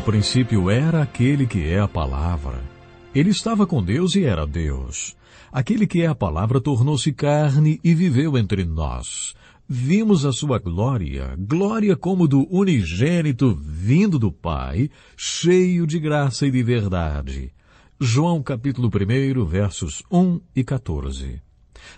Ao princípio era aquele que é a palavra. Ele estava com Deus e era Deus. Aquele que é a palavra tornou-se carne e viveu entre nós. Vimos a sua glória, glória como do unigênito vindo do Pai, cheio de graça e de verdade. João capítulo 1, versos 1 e 14.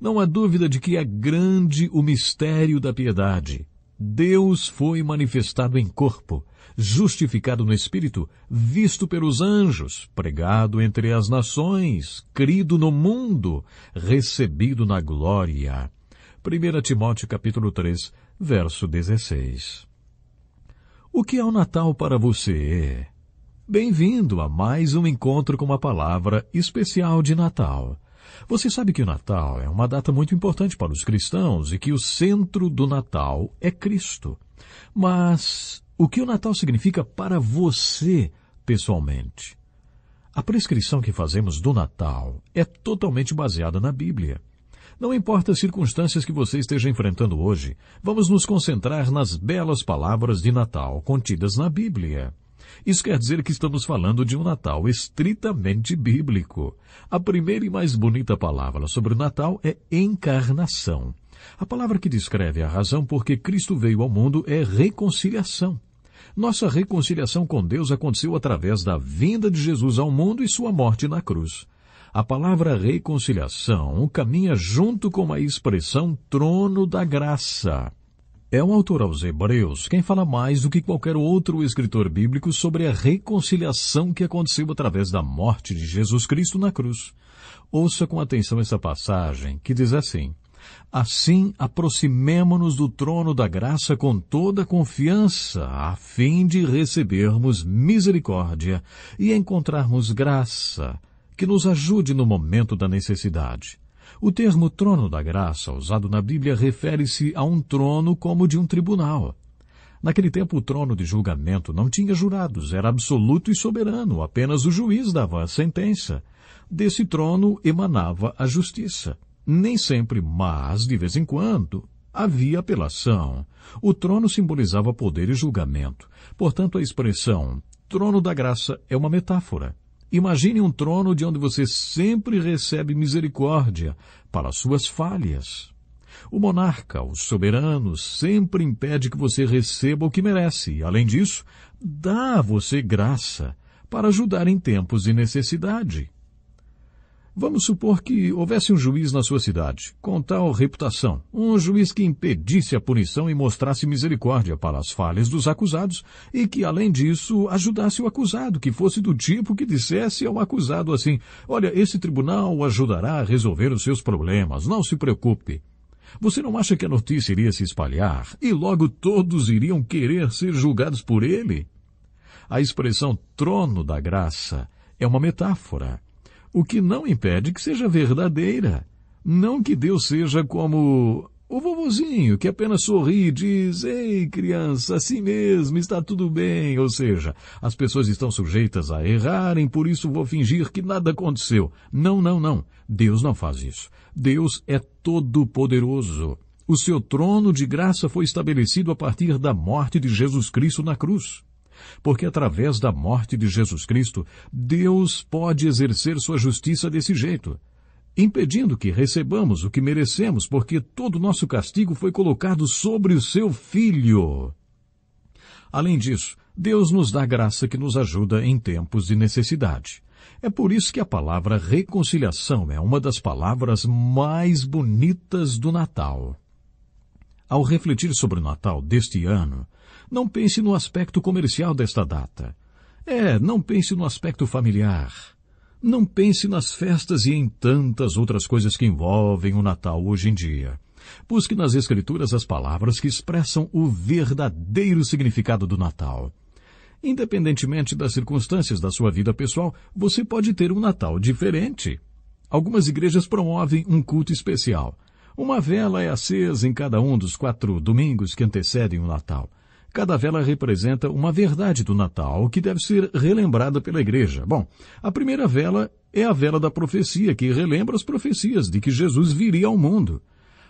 Não há dúvida de que é grande o mistério da piedade, Deus foi manifestado em corpo, justificado no Espírito, visto pelos anjos, pregado entre as nações, crido no mundo, recebido na glória. 1 Timóteo capítulo 3, verso 16. O que é o Natal para você? Bem-vindo a mais um encontro com a palavra especial de Natal. Você sabe que o Natal é uma data muito importante para os cristãos e que o centro do Natal é Cristo. Mas o que o Natal significa para você pessoalmente? A prescrição que fazemos do Natal é totalmente baseada na Bíblia. Não importa as circunstâncias que você esteja enfrentando hoje, vamos nos concentrar nas belas palavras de Natal contidas na Bíblia. Isso quer dizer que estamos falando de um Natal estritamente bíblico. A primeira e mais bonita palavra sobre o Natal é encarnação. A palavra que descreve a razão por que Cristo veio ao mundo é reconciliação. Nossa reconciliação com Deus aconteceu através da vinda de Jesus ao mundo e sua morte na cruz. A palavra reconciliação caminha junto com a expressão trono da graça. É o autor aos Hebreus quem fala mais do que qualquer outro escritor bíblico sobre a reconciliação que aconteceu através da morte de Jesus Cristo na cruz. Ouça com atenção essa passagem, que diz assim: Assim, aproximemo-nos do trono da graça com toda confiança, a fim de recebermos misericórdia e encontrarmos graça que nos ajude no momento da necessidade. O termo trono da graça, usado na Bíblia, refere-se a um trono como de um tribunal. Naquele tempo, o trono de julgamento não tinha jurados, era absoluto e soberano, apenas o juiz dava a sentença. Desse trono emanava a justiça. Nem sempre, mas de vez em quando, havia apelação. O trono simbolizava poder e julgamento. Portanto, a expressão trono da graça é uma metáfora. Imagine um trono de onde você sempre recebe misericórdia para suas falhas. O monarca, o soberano, sempre impede que você receba o que merece. Além disso, dá a você graça para ajudar em tempos de necessidade. Vamos supor que houvesse um juiz na sua cidade, com tal reputação, um juiz que impedisse a punição e mostrasse misericórdia para as falhas dos acusados, e que, além disso, ajudasse o acusado, que fosse do tipo que dissesse ao acusado assim: Olha, esse tribunal ajudará a resolver os seus problemas, não se preocupe. Você não acha que a notícia iria se espalhar e logo todos iriam querer ser julgados por ele? A expressão trono da graça é uma metáfora o que não impede que seja verdadeira. Não que Deus seja como o vovozinho que apenas sorri e diz: Ei, criança, assim mesmo, está tudo bem. Ou seja, as pessoas estão sujeitas a errarem, por isso vou fingir que nada aconteceu. Não, não, não. Deus não faz isso. Deus é todo-poderoso. O seu trono de graça foi estabelecido a partir da morte de Jesus Cristo na cruz. Porque através da morte de Jesus Cristo, Deus pode exercer sua justiça desse jeito, impedindo que recebamos o que merecemos, porque todo o nosso castigo foi colocado sobre o seu filho. Além disso, Deus nos dá graça que nos ajuda em tempos de necessidade. É por isso que a palavra reconciliação é uma das palavras mais bonitas do Natal. Ao refletir sobre o Natal deste ano, não pense no aspecto comercial desta data. É, não pense no aspecto familiar. Não pense nas festas e em tantas outras coisas que envolvem o Natal hoje em dia. Busque nas Escrituras as palavras que expressam o verdadeiro significado do Natal. Independentemente das circunstâncias da sua vida pessoal, você pode ter um Natal diferente. Algumas igrejas promovem um culto especial. Uma vela é acesa em cada um dos quatro domingos que antecedem o Natal. Cada vela representa uma verdade do Natal que deve ser relembrada pela igreja. Bom, a primeira vela é a vela da profecia, que relembra as profecias de que Jesus viria ao mundo.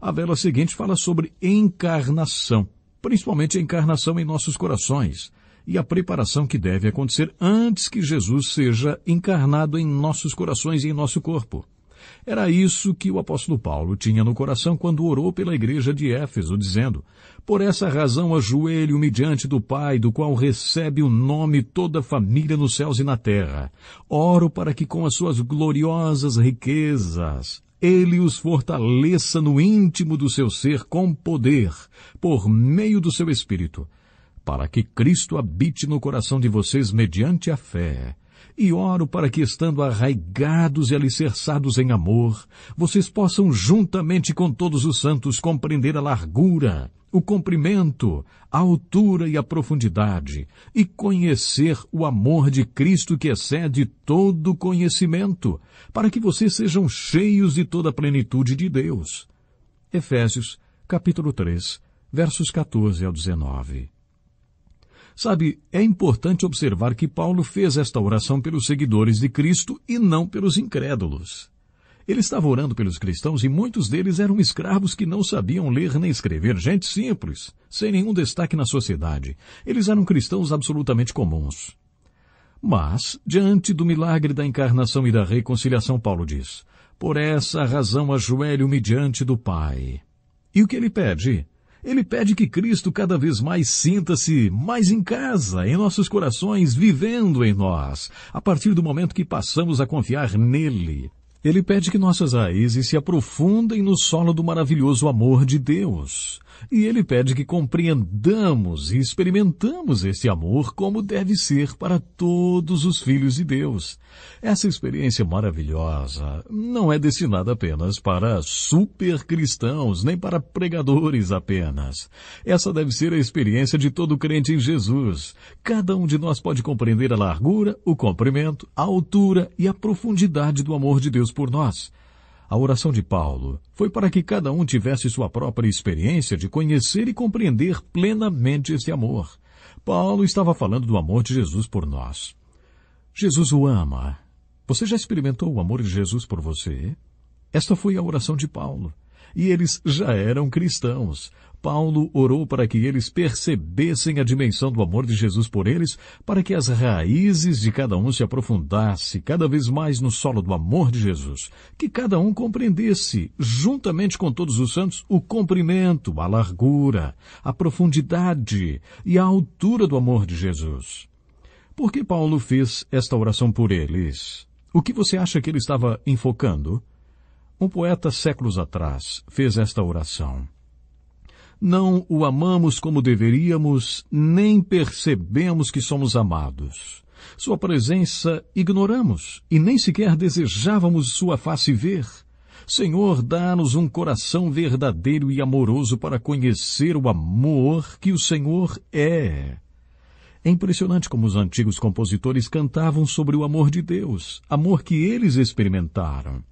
A vela seguinte fala sobre encarnação, principalmente a encarnação em nossos corações e a preparação que deve acontecer antes que Jesus seja encarnado em nossos corações e em nosso corpo. Era isso que o apóstolo Paulo tinha no coração quando orou pela igreja de Éfeso, dizendo: Por essa razão ajoelho-me diante do Pai, do qual recebe o nome toda a família nos céus e na terra. Oro para que com as suas gloriosas riquezas ele os fortaleça no íntimo do seu ser com poder, por meio do seu espírito, para que Cristo habite no coração de vocês mediante a fé e oro para que, estando arraigados e alicerçados em amor, vocês possam, juntamente com todos os santos, compreender a largura, o comprimento, a altura e a profundidade, e conhecer o amor de Cristo que excede todo conhecimento, para que vocês sejam cheios de toda a plenitude de Deus. Efésios, capítulo 3, versos 14 ao 19. Sabe, é importante observar que Paulo fez esta oração pelos seguidores de Cristo e não pelos incrédulos. Ele estava orando pelos cristãos e muitos deles eram escravos que não sabiam ler nem escrever, gente simples, sem nenhum destaque na sociedade. Eles eram cristãos absolutamente comuns. Mas, diante do milagre da encarnação e da reconciliação, Paulo diz: Por essa razão ajoelho-me diante do Pai. E o que ele pede? Ele pede que Cristo cada vez mais sinta-se mais em casa, em nossos corações, vivendo em nós, a partir do momento que passamos a confiar nele. Ele pede que nossas raízes se aprofundem no solo do maravilhoso amor de Deus. E ele pede que compreendamos e experimentamos esse amor como deve ser para todos os filhos de Deus. Essa experiência maravilhosa não é destinada apenas para super cristãos, nem para pregadores apenas. Essa deve ser a experiência de todo crente em Jesus. Cada um de nós pode compreender a largura, o comprimento, a altura e a profundidade do amor de Deus por nós. A oração de Paulo foi para que cada um tivesse sua própria experiência de conhecer e compreender plenamente esse amor. Paulo estava falando do amor de Jesus por nós. Jesus o ama. Você já experimentou o amor de Jesus por você? Esta foi a oração de Paulo. E eles já eram cristãos. Paulo orou para que eles percebessem a dimensão do amor de Jesus por eles, para que as raízes de cada um se aprofundasse cada vez mais no solo do amor de Jesus, que cada um compreendesse, juntamente com todos os santos, o comprimento, a largura, a profundidade e a altura do amor de Jesus. Por que Paulo fez esta oração por eles? O que você acha que ele estava enfocando? Um poeta séculos atrás fez esta oração. Não o amamos como deveríamos, nem percebemos que somos amados. Sua presença ignoramos e nem sequer desejávamos sua face ver. Senhor, dá-nos um coração verdadeiro e amoroso para conhecer o amor que o Senhor é. É impressionante como os antigos compositores cantavam sobre o amor de Deus, amor que eles experimentaram.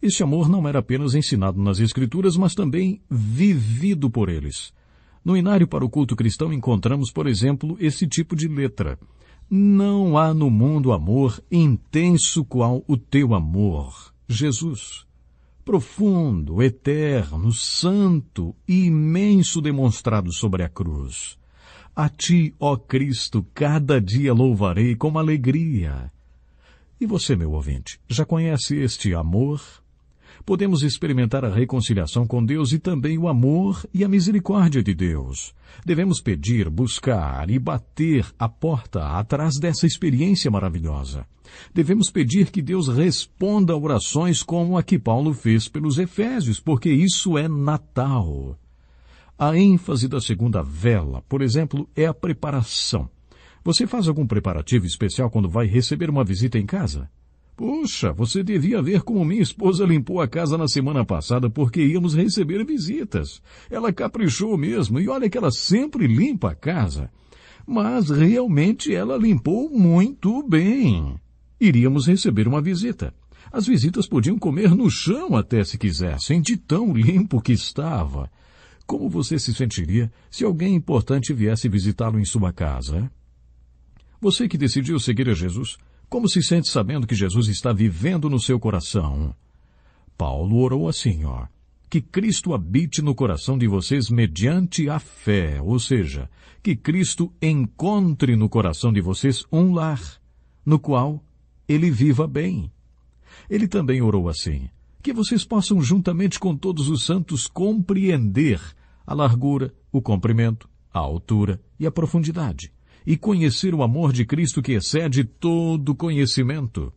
Este amor não era apenas ensinado nas Escrituras, mas também vivido por eles. No inário para o culto cristão encontramos, por exemplo, esse tipo de letra. Não há no mundo amor intenso qual o teu amor, Jesus. Profundo, eterno, santo e imenso demonstrado sobre a cruz. A ti, ó Cristo, cada dia louvarei com alegria. E você, meu ouvinte, já conhece este amor? Podemos experimentar a reconciliação com Deus e também o amor e a misericórdia de Deus. Devemos pedir, buscar e bater a porta atrás dessa experiência maravilhosa. Devemos pedir que Deus responda a orações como a que Paulo fez pelos Efésios, porque isso é Natal. A ênfase da segunda vela, por exemplo, é a preparação. Você faz algum preparativo especial quando vai receber uma visita em casa? Puxa, você devia ver como minha esposa limpou a casa na semana passada porque íamos receber visitas. Ela caprichou mesmo, e olha que ela sempre limpa a casa. Mas realmente ela limpou muito bem. Iríamos receber uma visita. As visitas podiam comer no chão até se quisessem, de tão limpo que estava. Como você se sentiria se alguém importante viesse visitá-lo em sua casa? Você que decidiu seguir a Jesus, como se sente sabendo que Jesus está vivendo no seu coração? Paulo orou assim, ó. Que Cristo habite no coração de vocês mediante a fé, ou seja, que Cristo encontre no coração de vocês um lar, no qual ele viva bem. Ele também orou assim: que vocês possam, juntamente com todos os santos, compreender a largura, o comprimento, a altura e a profundidade e conhecer o amor de Cristo que excede todo conhecimento.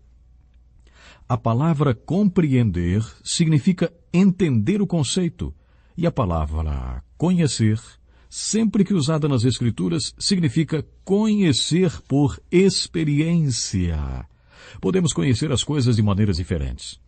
A palavra compreender significa entender o conceito, e a palavra conhecer, sempre que usada nas Escrituras, significa conhecer por experiência. Podemos conhecer as coisas de maneiras diferentes.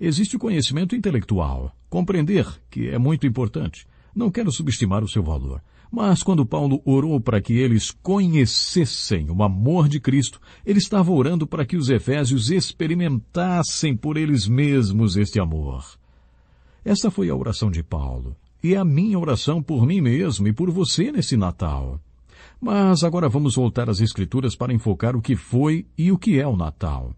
Existe o conhecimento intelectual, compreender, que é muito importante. Não quero subestimar o seu valor. Mas quando Paulo orou para que eles conhecessem o amor de Cristo, ele estava orando para que os Efésios experimentassem por eles mesmos este amor. Essa foi a oração de Paulo, e é a minha oração por mim mesmo e por você nesse Natal. Mas agora vamos voltar às Escrituras para enfocar o que foi e o que é o Natal.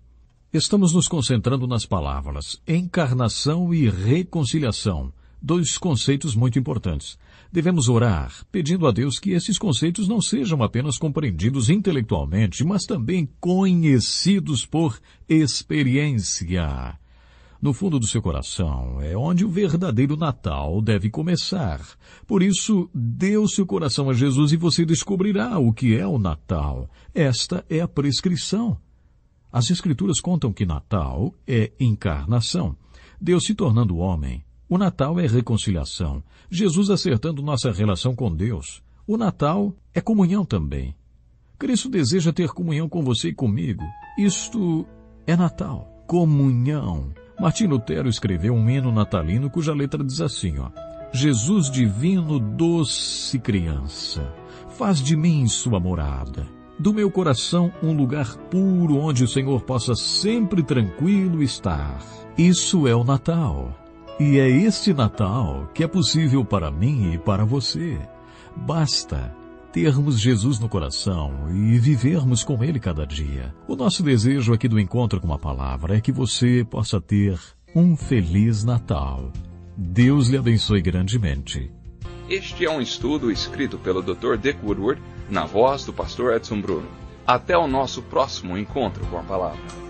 Estamos nos concentrando nas palavras encarnação e reconciliação, dois conceitos muito importantes. Devemos orar, pedindo a Deus que esses conceitos não sejam apenas compreendidos intelectualmente, mas também conhecidos por experiência. No fundo do seu coração é onde o verdadeiro Natal deve começar. Por isso, dê o seu coração a Jesus e você descobrirá o que é o Natal. Esta é a prescrição. As Escrituras contam que Natal é encarnação. Deus se tornando homem o Natal é reconciliação, Jesus acertando nossa relação com Deus. O Natal é comunhão também. Cristo deseja ter comunhão com você e comigo. Isto é Natal. Comunhão. Martim Lutero escreveu um hino natalino cuja letra diz assim, ó. Jesus divino, doce criança, faz de mim sua morada, do meu coração um lugar puro onde o Senhor possa sempre tranquilo estar. Isso é o Natal. E é este Natal que é possível para mim e para você. Basta termos Jesus no coração e vivermos com Ele cada dia. O nosso desejo aqui do encontro com a palavra é que você possa ter um feliz Natal. Deus lhe abençoe grandemente. Este é um estudo escrito pelo Dr. Dick Woodward, na voz do pastor Edson Bruno. Até o nosso próximo encontro com a palavra.